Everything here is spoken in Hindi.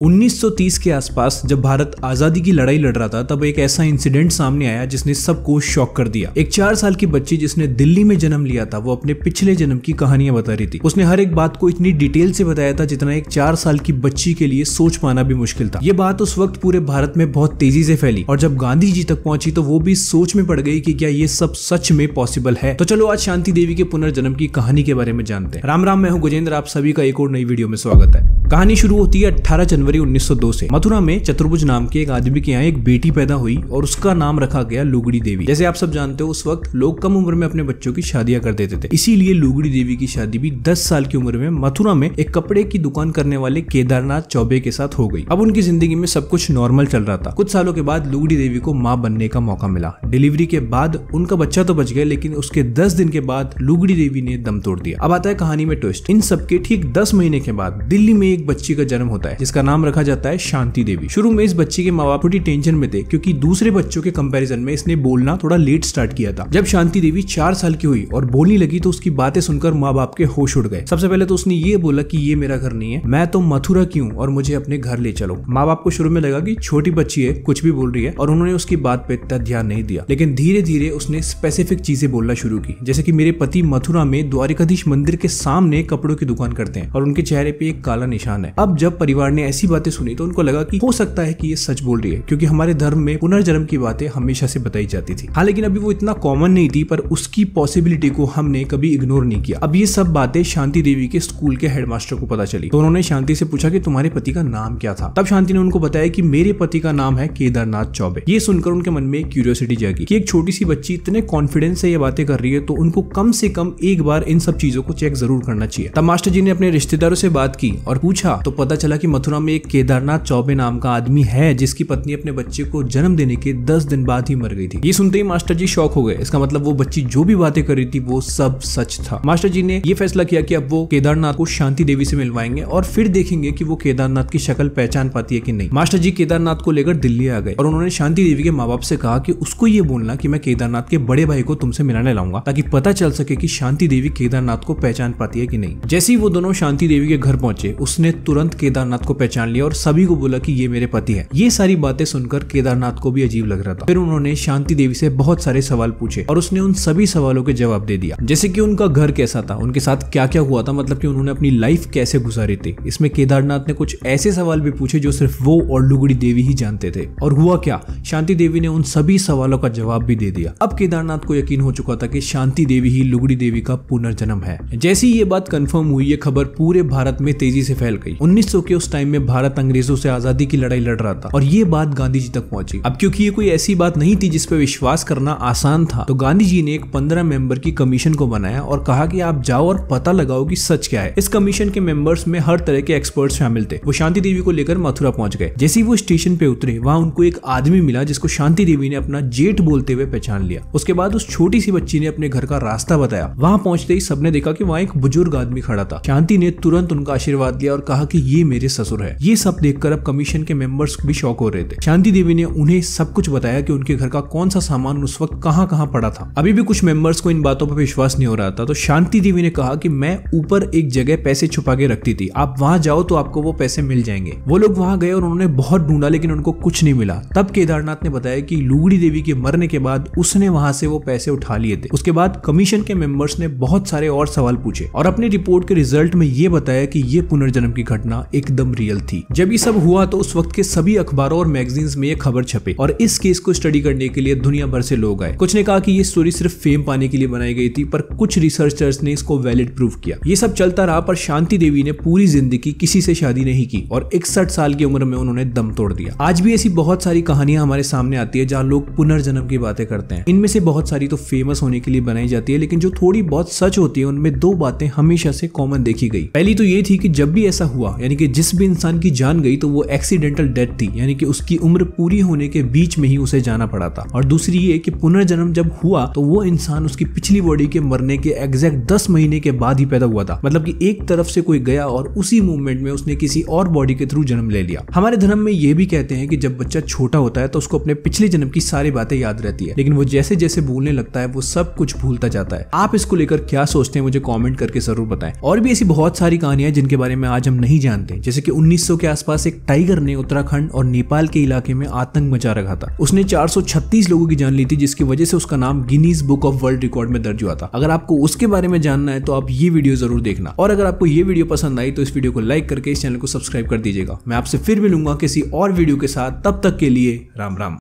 un 1930 के आसपास जब भारत आजादी की लड़ाई लड़ रहा था तब एक ऐसा इंसिडेंट सामने आया जिसने सबको शॉक कर दिया एक चार साल की बच्ची जिसने दिल्ली में जन्म लिया था वो अपने पिछले जन्म की कहानियां बता रही थी उसने हर एक बात को इतनी डिटेल से बताया था जितना एक चार साल की बच्ची के लिए सोच पाना भी मुश्किल था ये बात उस वक्त पूरे भारत में बहुत तेजी से फैली और जब गांधी जी तक पहुंची तो वो भी सोच में पड़ गई की क्या ये सब सच में पॉसिबल है तो चलो आज शांति देवी के पुनर्जन्म की कहानी के बारे में जानते हैं राम राम मैं हूँ गजेंद्र आप सभी का एक और नई वीडियो में स्वागत है कहानी शुरू होती है अठारह जनवरी 1902 से मथुरा में चतुर्भुज नाम के एक आदमी के यहाँ एक बेटी पैदा हुई और उसका नाम रखा गया लुगड़ी देवी जैसे आप सब जानते हो उस वक्त लोग कम उम्र में अपने बच्चों की शादियां कर देते थे इसीलिए लुगड़ी देवी की शादी भी दस साल की उम्र में मथुरा में एक कपड़े की दुकान करने वाले केदारनाथ चौबे के साथ हो गई अब उनकी जिंदगी में सब कुछ नॉर्मल चल रहा था कुछ सालों के बाद लुगड़ी देवी को माँ बनने का मौका मिला डिलीवरी के बाद उनका बच्चा तो बच गया लेकिन उसके दस दिन के बाद लुगड़ी देवी ने दम तोड़ दिया अब आता है कहानी में ट्विस्ट इन सबके ठीक दस महीने के बाद दिल्ली में एक बच्ची का जन्म होता है जिसका नाम रखा जाता है शांति देवी शुरू में इस बच्ची के माँ बाप थोड़ी टेंशन में थे क्योंकि दूसरे बच्चों के कंपैरिजन में इसने बोलना थोड़ा लेट स्टार्ट किया था जब शांति देवी चार साल की हुई और बोलने लगी तो उसकी बातें सुनकर माँ बाप के होश उड़ गए सबसे पहले तो उसने ये बोला की ये मेरा घर नहीं है मैं तो मथुरा की हूँ और मुझे अपने घर ले चलो माँ बाप को शुरू में लगा की छोटी बच्ची है कुछ भी बोल रही है और उन्होंने उसकी बात पे इतना ध्यान नहीं दिया लेकिन धीरे धीरे उसने स्पेसिफिक चीजें बोलना शुरू की जैसे की मेरे पति मथुरा में द्वारिकाधीश मंदिर के सामने कपड़ों की दुकान करते हैं और उनके चेहरे पे एक काला निशान है अब जब परिवार ने ऐसी बातें सुनी तो उनको लगा कि हो सकता है कि ये सच बोल रही है क्योंकि हमारे धर्म में पुनर्जन्म की बातें हमेशा से बताई जाती थी हालांकि अभी वो इतना कॉमन नहीं थी पर उसकी पॉसिबिलिटी को हमने कभी इग्नोर नहीं किया अब ये सब बातें शांति देवी के स्कूल के हेडमास्टर को पता चली तो उन्होंने शांति से पूछा कि तुम्हारे पति का नाम क्या था तब शांति ने उनको बताया कि मेरे पति का नाम है केदारनाथ चौबे ये सुनकर उनके मन में क्यूरियोसिटी जागी कि एक छोटी सी बच्ची इतने कॉन्फिडेंस से ये बातें कर रही है तो उनको कम से कम एक बार इन सब चीजों को चेक जरूर करना चाहिए तब मास्टर जी ने अपने रिश्तेदारों से बात की और पूछा तो पता चला कि मथुरा में एक केदारनाथ चौबे नाम का आदमी है जिसकी पत्नी अपने बच्चे को जन्म देने के दस दिन बाद ही मर गई थी ये सुनते ही मास्टर जी शौक हो गए इसका मतलब वो बच्ची जो भी बातें कर रही थी वो सब सच था मास्टर जी ने ये फैसला किया कि अब वो केदारनाथ को शांति देवी से मिलवाएंगे और फिर देखेंगे की वो केदारनाथ की शक्ल पहचान पाती है की नहीं मास्टर जी केदारनाथ को लेकर दिल्ली आ गए और उन्होंने शांति देवी के माँ बाप से कहा कि उसको ये बोलना की मैं केदारनाथ के बड़े भाई को तुमसे मिलाने लाऊंगा ताकि पता चल सके की शांति देवी केदारनाथ को पहचान पाती है की नहीं जैसे ही वो दोनों शांति देवी के घर पहुंचे उसने तुरंत केदारनाथ को पहचान लिया और सभी को बोला कि ये मेरे पति है ये सारी बातें सुनकर केदारनाथ को भी अजीब लग रहा था फिर उन्होंने शांति देवी से बहुत सारे सवाल पूछे और उसने उन सभी सवालों के जवाब दे दिया जैसे की उनका घर कैसा था उनके साथ क्या क्या हुआ था मतलब की उन्होंने अपनी लाइफ कैसे गुजारी थी इसमें केदारनाथ ने कुछ ऐसे सवाल भी पूछे जो सिर्फ वो और लुगड़ी देवी ही जानते थे और हुआ क्या शांति देवी ने उन सभी सवालों का जवाब भी दे दिया अब केदारनाथ को यकीन हो चुका था कि शांति देवी ही लुगड़ी देवी का पुनर्जन्म है जैसी ये बात कंफर्म हुई ये खबर पूरे भारत में तेजी से फैल गई 1900 के उस टाइम में भारत भारत अंग्रेजों से आजादी की लड़ाई लड़ रहा था और ये बात गांधी जी तक पहुंची अब क्योंकि ये कोई ऐसी बात नहीं थी जिसपे विश्वास करना आसान था तो गांधी जी ने एक पंद्रह मेंबर की कमीशन को बनाया और कहा कि आप जाओ और पता लगाओ कि सच क्या है इस कमीशन के मेंबर्स में हर तरह के एक्सपर्ट शामिल थे वो शांति देवी को लेकर मथुरा पहुंच गए जैसे ही वो स्टेशन पे उतरे वहां उनको एक आदमी मिला जिसको शांति देवी ने अपना जेठ बोलते हुए पहचान लिया उसके बाद उस छोटी सी बच्ची ने अपने घर का रास्ता बताया वहां पहुंचते ही सबने देखा कि वहाँ एक बुजुर्ग आदमी खड़ा था शांति ने तुरंत उनका आशीर्वाद लिया और कहा कि ये मेरे ससुर है ये सब देखकर अब कमीशन के मेंबर्स भी शौक हो रहे थे शांति देवी ने उन्हें सब कुछ बताया कि उनके घर का कौन सा सामान उस वक्त कहाँ कहाँ पड़ा था अभी भी कुछ मेंबर्स को इन बातों पर विश्वास नहीं हो रहा था तो शांति देवी ने कहा कि मैं ऊपर एक जगह पैसे छुपा के रखती थी आप वहां जाओ तो आपको वो पैसे मिल जाएंगे वो लोग वहां गए और उन्होंने बहुत ढूंढा लेकिन उनको कुछ नहीं मिला तब केदारनाथ ने बताया कि लुगड़ी देवी के मरने के बाद उसने वहां से वो पैसे उठा लिए थे उसके बाद कमीशन के मेंबर्स ने बहुत सारे और सवाल पूछे और अपनी रिपोर्ट के रिजल्ट में ये बताया कि ये पुनर्जन्म की घटना एकदम रियल थी जब ये सब हुआ तो उस वक्त के सभी अखबारों और मैगजीन्स में ये खबर छपे और इस केस को स्टडी करने के लिए दुनिया भर से लोग आए कुछ ने कहा कि ये स्टोरी सिर्फ फेम पाने के लिए बनाई गई थी पर कुछ रिसर्चर्स ने इसको वैलिड प्रूव किया ये सब चलता रहा पर शांति देवी ने पूरी जिंदगी किसी से शादी नहीं की और इकसठ साल की उम्र में उन्होंने दम तोड़ दिया आज भी ऐसी बहुत सारी कहानियां हमारे सामने आती है जहाँ लोग पुनर्जन्म की बातें करते हैं इनमें से बहुत सारी तो फेमस होने के लिए बनाई जाती है लेकिन जो थोड़ी बहुत सच होती है उनमें दो बातें हमेशा से कॉमन देखी गई पहली तो ये थी कि जब भी ऐसा हुआ यानी कि जिस भी इंसान की जान जान गई तो वो एक्सीडेंटल डेथ थी यानी कि उसकी उम्र पूरी होने के बीच में ही उसे जाना पड़ा था और दूसरी ये कि पुनर्जन्म जब हुआ तो वो इंसान उसकी पिछली बॉडी के मरने के एग्जैक्ट दस महीने के बाद ही पैदा हुआ था मतलब कि एक तरफ से कोई गया और उसी मूवमेंट में उसने किसी और बॉडी के थ्रू जन्म ले लिया हमारे धर्म में ये भी कहते हैं कि जब बच्चा छोटा होता है तो उसको अपने पिछले जन्म की सारी बातें याद रहती है लेकिन वो जैसे जैसे भूलने लगता है वो सब कुछ भूलता जाता है आप इसको लेकर क्या सोचते हैं मुझे कॉमेंट करके जरूर बताएं और भी ऐसी बहुत सारी कहानियां जिनके बारे में आज हम नहीं जानते जैसे कि उन्नीस के आसपास एक टाइगर ने उत्तराखंड और नेपाल के इलाके में आतंक मचा रखा था उसने 436 लोगों की जान ली थी जिसकी वजह से उसका नाम Guinness book of world record में दर्ज हुआ था अगर आपको उसके बारे में जानना है तो आप ये वीडियो जरूर देखना और अगर आपको ये वीडियो पसंद आई तो इस वीडियो को लाइक करके इस चैनल को सब्सक्राइब कर दीजिएगा मैं आपसे फिर मिलूंगा किसी और वीडियो के साथ तब तक के लिए राम राम